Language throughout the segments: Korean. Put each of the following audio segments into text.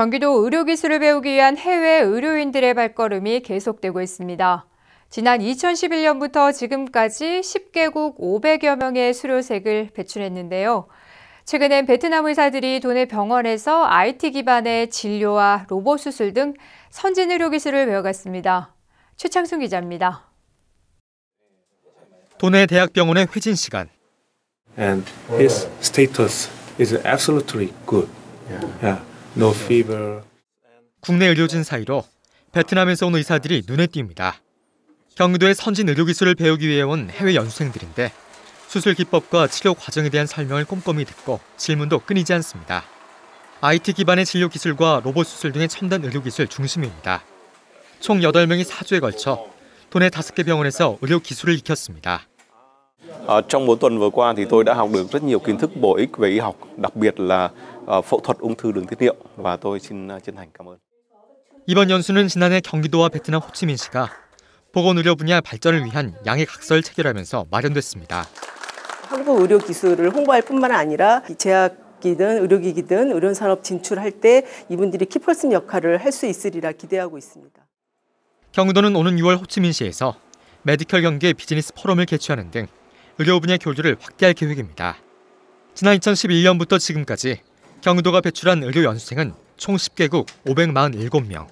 경기도 의료기술을 배우기 위한 해외 의료인들의 발걸음이 계속되고 있습니다. 지난 2011년부터 지금까지 10개국 500여 명의 수료생을 배출했는데요. 최근엔 베트남 의사들이 도내 병원에서 IT 기반의 진료와 로봇 수술 등 선진 의료 기술을 배워갔습니다. 최창순 기자입니다. 도내 대학병원의 회진 시간. And his status is absolutely good. Yeah. no fever. 국내 의료진 사이로 베트남에서 온 의사들이 눈에 띕니다. 경기도의 선진 의료 기술을 배우기 위해 온 해외 연수생들인데 수술 기법과 치료 과정에 대한 설명을 꼼꼼히 듣고 질문도 끊이지 않습니다. IT 기반의 진료 기술과 로봇 수술 등의 첨단 의료 기술 중심입니다. 총 8명이 4주에 걸쳐 도내 5개 병원에서 의료 기술을 익혔습니다. À, trong một tuần vừa qua thì tôi đã học được rất nhiều kiến thức bổ ích về y học, đặc biệt là à, phẫu thuật ung thư đường tiết niệu và tôi xin chân thành cảm ơn. 이번 연수는 지난해 경기도와 베트남 호치민시가 보건 의료 분야 발전을 위한 양해각서를 체결하면서 마련됐습니다. 한국 의료 기술을 홍보할 뿐만 아니라 제약이든 의료기기든 의료 산업 진출할 때 이분들이 키펄슨 역할을 할 수 있으리라 기대하고 있습니다. 경기도는 오는 6월 호치민시에서 메디컬 경계 비즈니스 포럼을 개최하는 등 의료 분야 교류를 확대할 계획입니다. 지난 2011년부터 지금까지 경기도가 배출한 의료 연수생은 총 10개국 547명.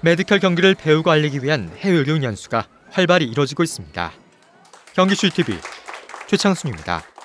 메디컬 경기를 배우고 알리기 위한 해외 의료 연수가 활발히 이뤄지고 있습니다. 경기출 TV 최창순입니다.